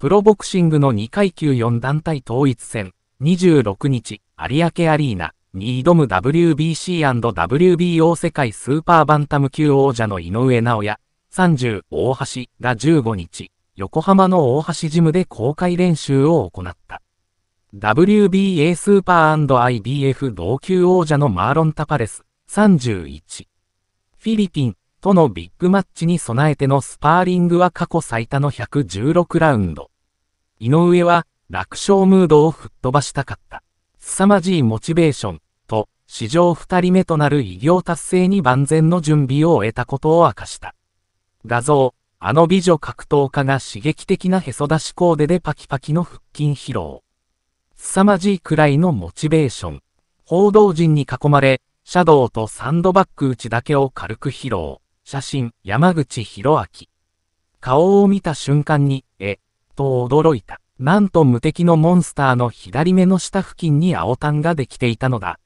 プロボクシングの2階級4団体統一戦、26日、有明アリーナに挑む WBC&WBO 世界スーパーバンタム級王者の井上直也、30大橋が15日、横浜の大橋ジムで公開練習を行った。WBA スーパー &IBF 同級王者のマーロン・タパレス、31。フィリピンとのビッグマッチに備えてのスパーリングは過去最多の116ラウンド。井上は楽勝ムードを吹っ飛ばしたかった。凄まじいモチベーションと史上二人目となる偉業達成に万全の準備を終えたことを明かした。画像、あの美女格闘家が刺激的なへそ出しコーデでパキパキの腹筋疲労。凄まじいくらいのモチベーション。報道陣に囲まれ、シャドウとサンドバッグ打ちだけを軽く披露。写真、山口博明。顔を見た瞬間に、え、と驚いた。なんと無敵のモンスターの左目の下付近に青タンができていたのだ。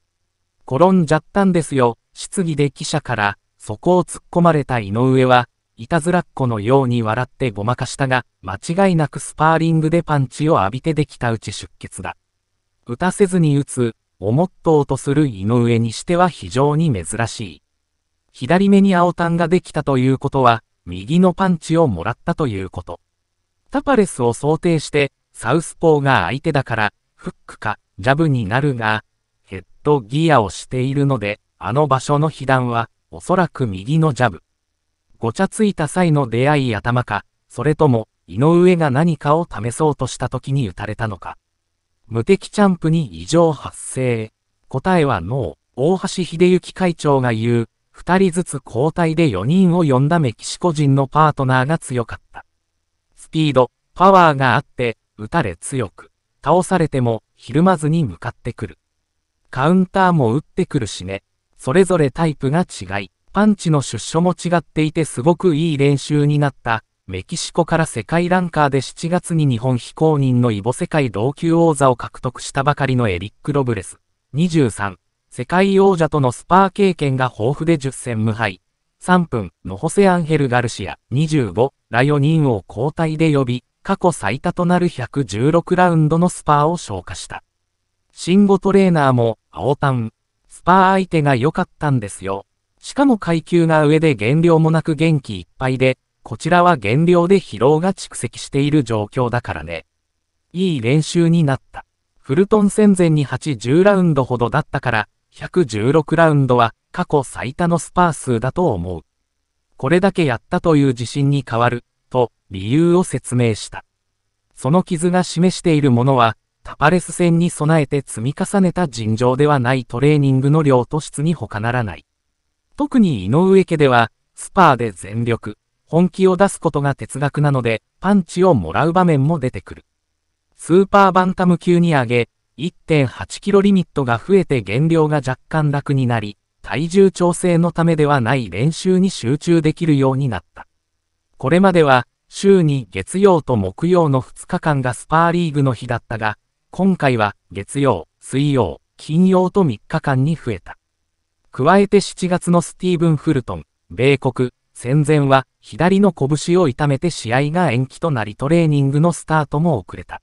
転んじゃったんですよ。質疑で記者から、そこを突っ込まれた井上は、いたずらっ子のように笑ってごまかしたが、間違いなくスパーリングでパンチを浴びてできたうち出血だ。打たせずに打つ、思っとうとする井上にしては非常に珍しい。左目に青タンができたということは、右のパンチをもらったということ。タパレスを想定して、サウスポーが相手だから、フックか、ジャブになるが、ヘッドギアをしているので、あの場所の被弾は、おそらく右のジャブ。ごちゃついた際の出会い頭か、それとも、井上が何かを試そうとした時に打たれたのか。無敵チャンプに異常発生。答えはノー。大橋秀幸会長が言う、2人ずつ交代で4人を呼んだメキシコ人のパートナーが強かった。スピード、パワーがあって、打たれ強く、倒されてもひるまずに向かってくる。カウンターも打ってくるしね。それぞれタイプが違い、パンチの出所も違っていてすごくいい練習になった。メキシコから世界ランカーで7月に日本非公認のイボ世界同級王座を獲得したばかりのエリック・ロブレス。23。世界王者とのスパー経験が豊富で10戦無敗。3分のホセアンヘル・ガルシア25ライオニンを交代で呼び、過去最多となる116ラウンドのスパーを消化した。ンゴトレーナーも、青タン、スパー相手が良かったんですよ。しかも階級が上で減量もなく元気いっぱいで、こちらは減量で疲労が蓄積している状況だからね。いい練習になった。フルトン戦前に8、10ラウンドほどだったから、116ラウンドは過去最多のスパー数だと思う。これだけやったという自信に変わる、と理由を説明した。その傷が示しているものは、タパレス戦に備えて積み重ねた尋常ではないトレーニングの量と質に他ならない。特に井上家では、スパーで全力、本気を出すことが哲学なので、パンチをもらう場面も出てくる。スーパーバンタム級に上げ、1.8キロリミットが増えて減量が若干楽になり、体重調整のためではない練習に集中できるようになった。これまでは、週に月曜と木曜の2日間がスパーリーグの日だったが、今回は月曜、水曜、金曜と3日間に増えた。加えて7月のスティーブン・フルトン、米国、戦前は左の拳を痛めて試合が延期となりトレーニングのスタートも遅れた。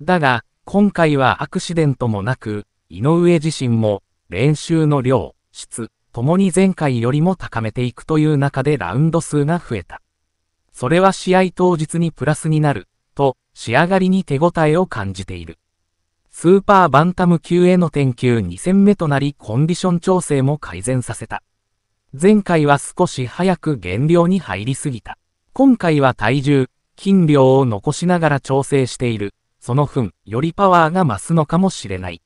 だが、今回はアクシデントもなく、井上自身も練習の量、質、ともに前回よりも高めていくという中でラウンド数が増えた。それは試合当日にプラスになる、と仕上がりに手応えを感じている。スーパーバンタム級への転級2戦目となりコンディション調整も改善させた。前回は少し早く減量に入りすぎた。今回は体重、筋量を残しながら調整している。その分、よりパワーが増すのかもしれない。